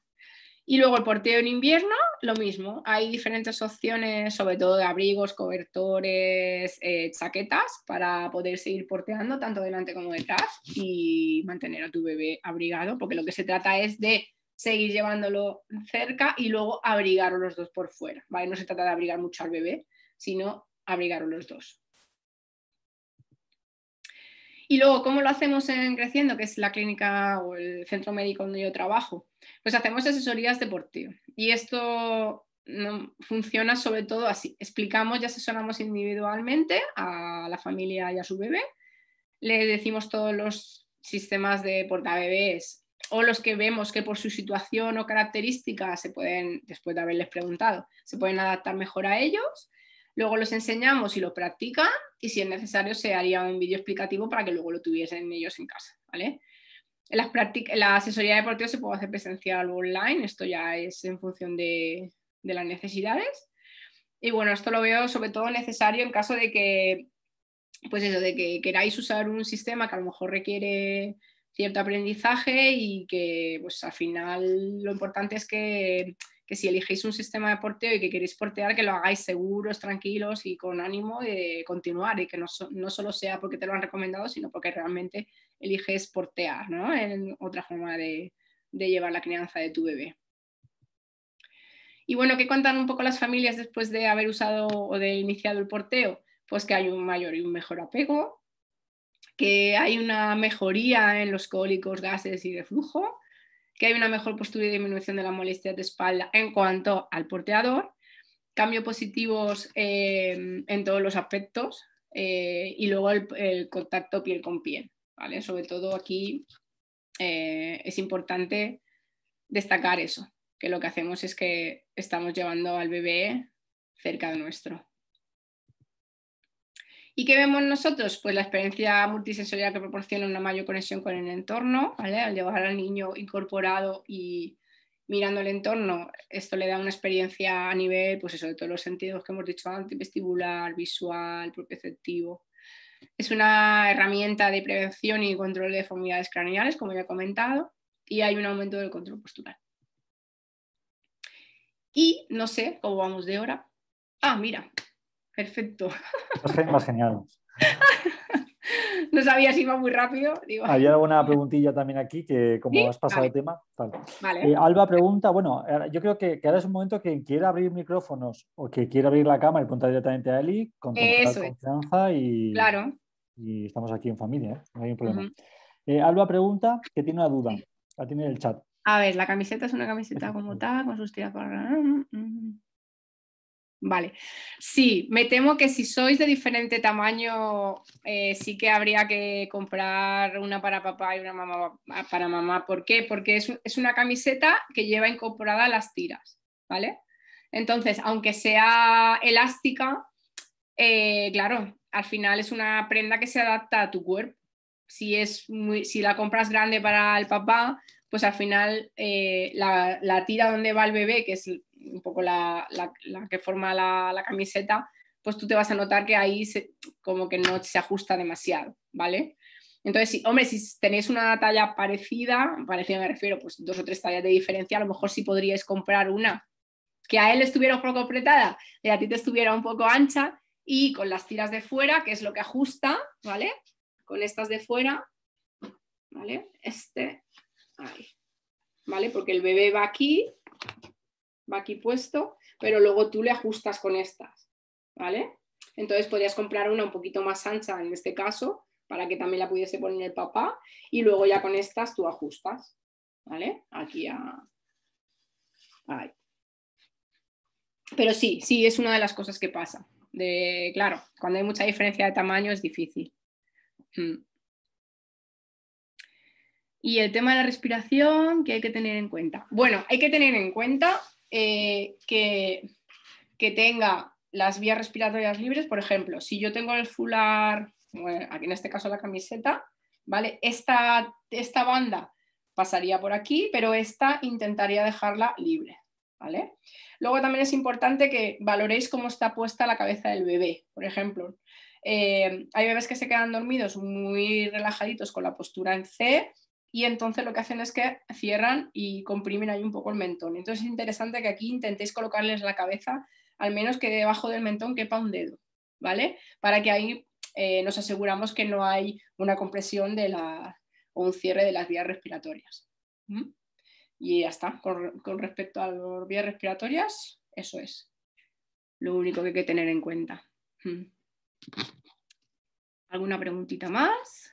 B: y luego el porteo en invierno, lo mismo. Hay diferentes opciones, sobre todo de abrigos, cobertores, eh, chaquetas, para poder seguir porteando tanto delante como detrás y mantener a tu bebé abrigado, porque lo que se trata es de seguir llevándolo cerca y luego abrigar los dos por fuera. No se trata de abrigar mucho al bebé, sino abrigar los dos. Y luego, ¿cómo lo hacemos en Creciendo, que es la clínica o el centro médico donde yo trabajo? Pues hacemos asesorías deportivas. Y esto no, funciona sobre todo así. Explicamos y asesoramos individualmente a la familia y a su bebé. Le decimos todos los sistemas de portabebés o los que vemos que por su situación o características se pueden, después de haberles preguntado, se pueden adaptar mejor a ellos luego los enseñamos y lo practican y si es necesario se haría un vídeo explicativo para que luego lo tuviesen ellos en casa, ¿vale? Las la asesoría deportiva se puede hacer presencial o online, esto ya es en función de, de las necesidades. Y bueno, esto lo veo sobre todo necesario en caso de que, pues eso, de que queráis usar un sistema que a lo mejor requiere cierto aprendizaje y que pues al final lo importante es que que si eligéis un sistema de porteo y que queréis portear, que lo hagáis seguros, tranquilos y con ánimo de continuar y que no, solo sea porque te lo han recomendado, sino porque realmente eliges portear, ¿no? En otra forma de, llevar la crianza de tu bebé. Y bueno, ¿qué cuentan un poco las familias después de haber usado o de iniciado el porteo? Pues que hay un mayor y un mejor apego, que hay una mejoría en los cólicos, gases y reflujo, que hay una mejor postura y disminución de la molestia de espalda en cuanto al porteador, cambios positivos eh, en todos los aspectos eh, y luego el, contacto piel con piel. Sobre todo aquí eh, es importante destacar eso, que lo que hacemos es que estamos llevando al bebé cerca de nuestro. ¿Y qué vemos nosotros? Pues la experiencia multisensorial que proporciona una mayor conexión con el entorno, Al llevar al niño incorporado y mirando el entorno, esto le da una experiencia a nivel, pues eso, de todos los sentidos que hemos dicho antes, vestibular, visual, propioceptivo. Es una herramienta de prevención y control de deformidades craneales, como ya he comentado, y hay un aumento del control postural. Y no sé cómo vamos de hora. Ah, mira, perfecto. Más genial. no sabía si iba muy rápido. Había
A: alguna preguntilla también aquí que como has pasado el tema. Tal. Vale. Eh, Alba pregunta, bueno, eh, yo creo que, ahora es un momento que quiera abrir micrófonos o que quiera abrir la cámara y punta directamente a Eli con confianza y, claro. y estamos aquí en familia, ¿eh? no hay un problema. Alba pregunta que tiene una duda, la tiene en el chat.
B: A ver, la camiseta es una camiseta como tal, con sus tiras para... Vale. Sí, me temo que si sois de diferente tamaño, eh, sí que habría que comprar una para papá y una mamá, para mamá. ¿Por qué? Porque es, una camiseta que lleva incorporada las tiras, ¿vale? Entonces, aunque sea elástica, eh, claro, al final es una prenda que se adapta a tu cuerpo. Si, es muy, si la compras grande para el papá, pues al final eh, la, la tira donde va el bebé, que es un poco la, que forma la, camiseta, pues tú te vas a notar que ahí como que no se ajusta demasiado, ¿vale? Entonces, si hombre, si tenéis una talla parecida, parecida me refiero, pues dos o tres tallas de diferencia, a lo mejor sí podríais comprar una que a él estuviera un poco apretada y a ti te estuviera un poco ancha y con las tiras de fuera, que es lo que ajusta, ¿vale? Con estas de fuera, ¿vale? Este, ¿vale? Porque el bebé va aquí va aquí puesto, pero luego tú le ajustas con estas, ¿vale? Entonces podrías comprar una un poquito más ancha en este caso, para que también la pudiese poner el papá, y luego ya con estas tú ajustas, ¿vale? Aquí a... Pero sí, sí, es una de las cosas que pasa. De, claro, cuando hay mucha diferencia de tamaño es difícil. Mm. Y el tema de la respiración, ¿qué hay que tener en cuenta? Bueno, hay que tener en cuenta eh, que, tenga las vías respiratorias libres, por ejemplo, si yo tengo el fular, aquí en este caso la camiseta, ¿vale? Esta, banda pasaría por aquí, pero esta intentaría dejarla libre, ¿vale? Luego también es importante que valoréis cómo está puesta la cabeza del bebé, por ejemplo. Eh, hay bebés que se quedan dormidos muy relajaditos con la postura en C, y entonces lo que hacen es que cierran y comprimen ahí un poco el mentón. Entonces es interesante que aquí intentéis colocarles la cabeza, al menos que debajo del mentón quepa un dedo, ¿vale? Para que ahí eh, nos aseguramos que no hay una compresión de la, o un cierre de las vías respiratorias. Y ya está, con, respecto a las vías respiratorias, eso es lo único que hay que tener en cuenta. ¿Alguna preguntita más?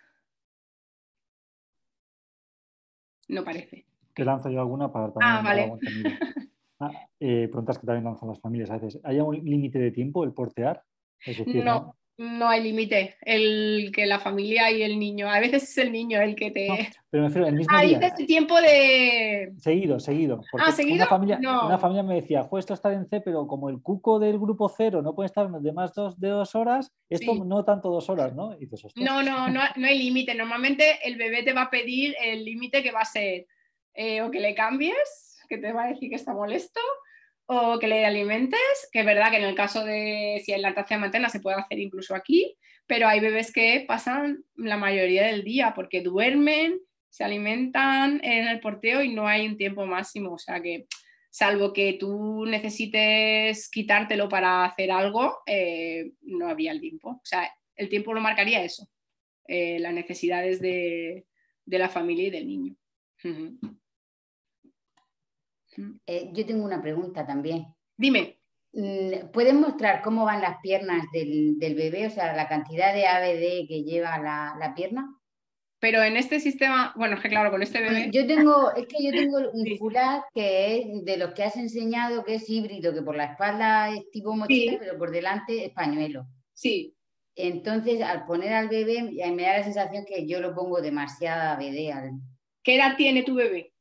B: no parece.
A: Te lanzo yo alguna para también. Ah, vale. Ah, eh, preguntas que también lanzan las familias a veces. ¿Hay algún límite de tiempo el portear? Es no,
B: no hay límite. El que la familia y el niño. A veces es el niño el que te.
A: pero me refiero, el mismo ah,
B: tiempo de.
A: Seguido, seguido. ah, seguido. Una familia, una familia me decía, esto está en C, pero como el cuco del grupo cero no puede estar de más dos, de dos horas, esto no tanto dos horas, ¿no? no, no,
B: no, hay límite. Normalmente el bebé te va a pedir el límite que va a ser eh, o que le cambies, que te va a decir que está molesto, o que le alimentes, que es verdad que en el caso de si hay lactancia materna se puede hacer incluso aquí, pero hay bebés que pasan la mayoría del día porque duermen, se alimentan en el porteo y no hay un tiempo máximo, o sea que salvo que tú necesites quitártelo para hacer algo, eh, no había el tiempo. O sea, el tiempo lo marcaría eso, eh, las necesidades de, de, la familia y del niño. Mm. Eh, yo tengo una pregunta también. Dime. Mm, ¿Puedes mostrar cómo van las piernas del, bebé? O sea, la cantidad de ABD que lleva la, pierna. Pero en este sistema, bueno, es que claro, con este bebé. Yo tengo, es que yo tengo un sí. que es de los que has enseñado que es híbrido, que por la espalda es tipo mochila, pero por delante es pañuelo. Sí. Entonces, al poner al bebé, me da la sensación que yo lo pongo demasiada ABD ¿Qué edad tiene tu bebé?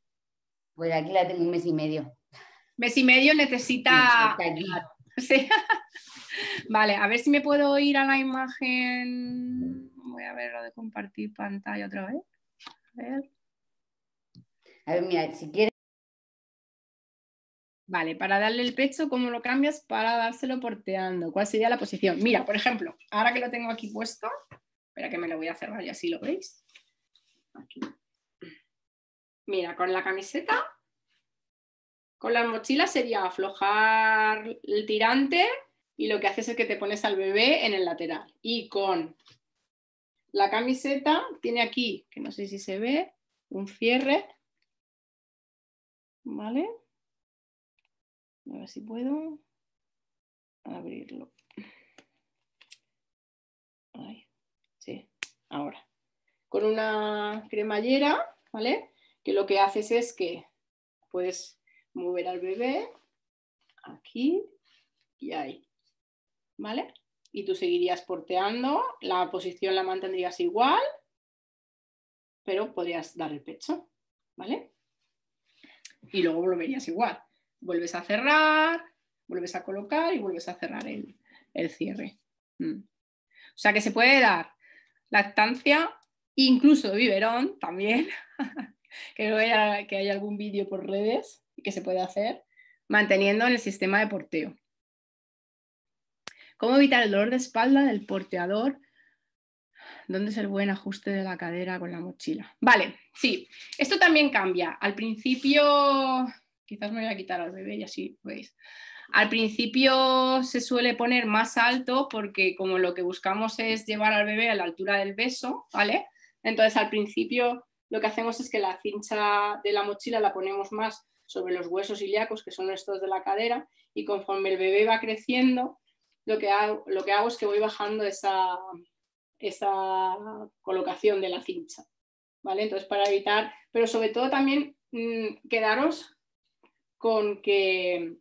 B: Pues aquí la tengo un mes y medio. Mes y medio necesita... vale, a ver si me puedo ir a la imagen. Voy a ver lo de compartir pantalla otra vez. A ver. A ver, mira, si quieres. Vale, para darle el pecho, ¿cómo lo cambias? Para dárselo porteando. ¿Cuál sería la posición? Mira, por ejemplo, ahora que lo tengo aquí puesto, espera que me lo voy a cerrar y así lo veis. Aquí. Mira, con la camiseta, con la mochila sería aflojar el tirante y lo que haces es que te pones al bebé en el lateral. Y con la camiseta tiene aquí, que no sé si se ve, un cierre.
A: ¿Vale? A ver si puedo abrirlo. Ahí. Sí,
B: ahora. Con una cremallera, ¿vale? que lo que haces es que puedes mover al bebé aquí y ahí. ¿Vale? Y tú seguirías porteando, la posición la mantendrías igual, pero podrías dar el pecho. ¿Vale? Y luego volverías igual. Vuelves a cerrar, vuelves a colocar y vuelves a cerrar el, cierre. Mm. O sea que se puede dar lactancia, incluso biberón también. que haya, que haya algún vídeo por redes que se pueda hacer, manteniendo en el sistema de porteo. ¿Cómo evitar el dolor de espalda del porteador? ¿Dónde es el buen ajuste de la cadera con la mochila? Vale, sí, esto también cambia. Al principio, quizás me voy a quitar al bebé y así veis. Al principio se suele poner más alto porque como lo que buscamos es llevar al bebé a la altura del beso, ¿vale? Entonces al principio lo que hacemos es que la cincha de la mochila la ponemos más sobre los huesos ilíacos, que son estos de la cadera, y conforme el bebé va creciendo, lo que hago, lo que hago es que voy bajando esa, esa colocación de la cincha. ¿Vale? Entonces, para evitar, pero sobre todo también mm, quedaros con que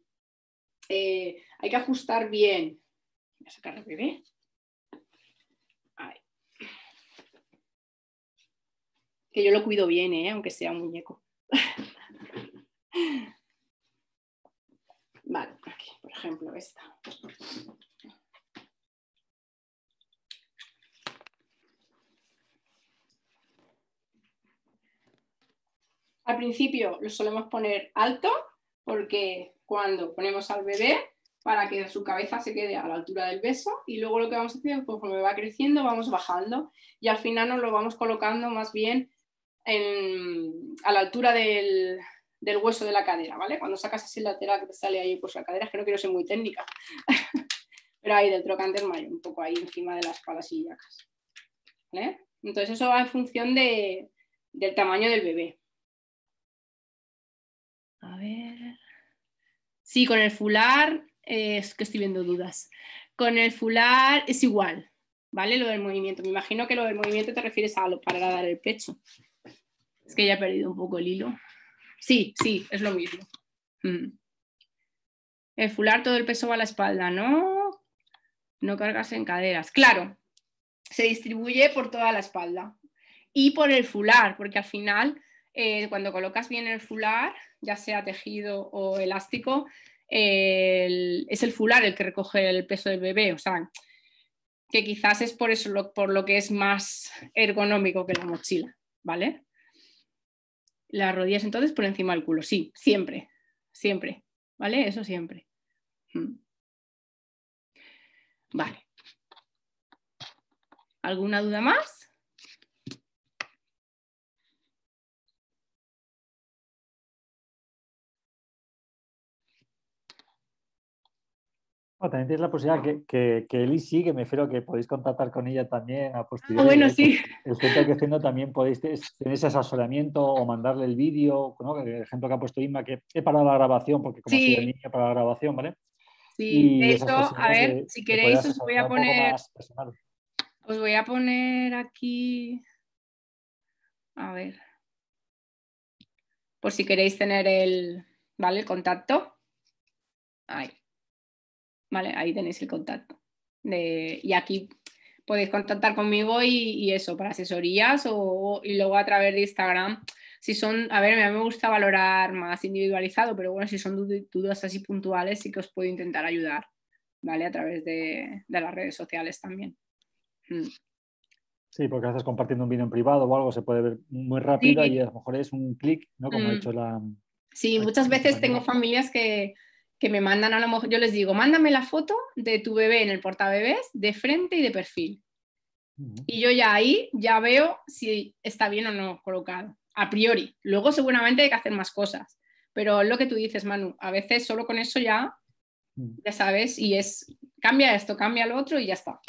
B: eh, hay que ajustar bien. Voy a sacar al bebé. Que yo lo cuido bien, ¿eh? aunque sea un muñeco. vale, aquí, por ejemplo, esta. Al principio lo solemos poner alto porque cuando ponemos al bebé para que su cabeza se quede a la altura del beso y luego lo que vamos haciendo conforme va creciendo vamos bajando y al final nos lo vamos colocando más bien a la altura del, del, hueso de la cadera, ¿vale? Cuando sacas así el lateral que te sale ahí por pues, la cadera, que no quiero ser muy técnica, pero ahí del trocánter mayor, un poco ahí encima de las palas y ¿vale? Entonces eso va en función del tamaño del bebé. A ver... Sí, con el fular, eh, es que estoy viendo dudas. Con el fular es igual, ¿vale? Lo del movimiento. Me imagino que lo del movimiento te refieres a lo para dar el pecho. Es que ya he perdido un poco el hilo. Sí, sí, es lo mismo. Mm. El eh, fular todo el peso va a la espalda, ¿no? No cargas en caderas. Claro, se distribuye por toda la espalda y por el fular, porque al final, eh, cuando colocas bien el fular, ya sea tejido o elástico, es el fular el que recoge el peso del bebé. O sea, que quizás es por eso por lo que es más ergonómico que la mochila, ¿vale? Las rodillas entonces por encima del culo, sí, siempre, siempre, ¿vale? Eso siempre. Hmm. Vale. ¿Alguna duda más?
A: también tienes la posibilidad que, que, que Eli sigue, me refiero que podéis contactar con ella también a ah, posteriori. Ah, bueno, sí. El centro creciendo también podéis tener ese asesoramiento o mandarle el vídeo, ¿no? el ejemplo que ha puesto Inma, que he parado la grabación, porque como sí. soy niña para la grabación, ¿vale? Sí, y a ver, si queréis os voy a poner...
B: Os voy a poner aquí... A ver. Por si queréis tener el, ¿vale? el contacto. Ahí. ¿vale? Ahí tenéis el contacto. y aquí podéis contactar conmigo y, eso, para asesorías o, y luego a través de Instagram. Si son, a ver, a mí me gusta valorar más individualizado, pero bueno, si son dudas así puntuales, sí que os puedo intentar ayudar, ¿vale? A través de, las redes sociales también.
A: Mm. Sí, porque estás compartiendo un vídeo en privado o algo, se puede ver muy rápido y a lo mejor es un clic, ¿no? Como ha mm. hecho la...
B: Sí, muchas veces tengo familias que, que me mandan a lo mejor, yo les digo, mándame la foto de tu bebé en el portabebés de frente y de perfil. Y yo ya ahí ya veo si está bien o no colocado, a priori. Luego seguramente hay que hacer más cosas, pero lo que tú dices, Manu, a veces solo con eso ya, ya sabes, y es, cambia esto, cambia lo otro y ya está.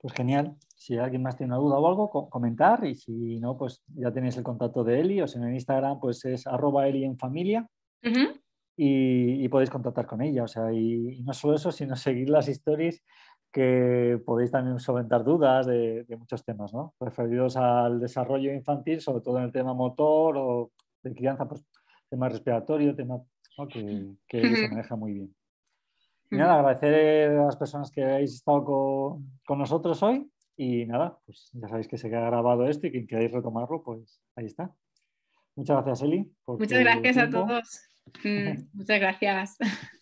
A: Pues genial si alguien más tiene una duda o algo, comentar y si no, pues ya tenéis el contacto de Eli o si en Instagram, pues es arroba Eli familia y, podéis contactar con ella. O sea, y, no solo eso, sino seguir las historias que podéis también solventar dudas de, muchos temas, ¿no? Referidos al desarrollo infantil, sobre todo en el tema motor o de crianza, pues tema respiratorio, tema que, se maneja muy bien. nada, agradecer a las personas que habéis estado con nosotros hoy y nada, pues ya sabéis que se queda grabado esto y quien queráis retomarlo, pues ahí está. Muchas gracias, Eli. muchas gracias a todos.
B: Mm, muchas gracias.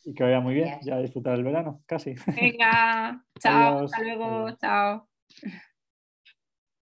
A: Y que vaya muy bien, ya disfrutar el verano, casi.
B: Venga, chao, hasta luego, chao.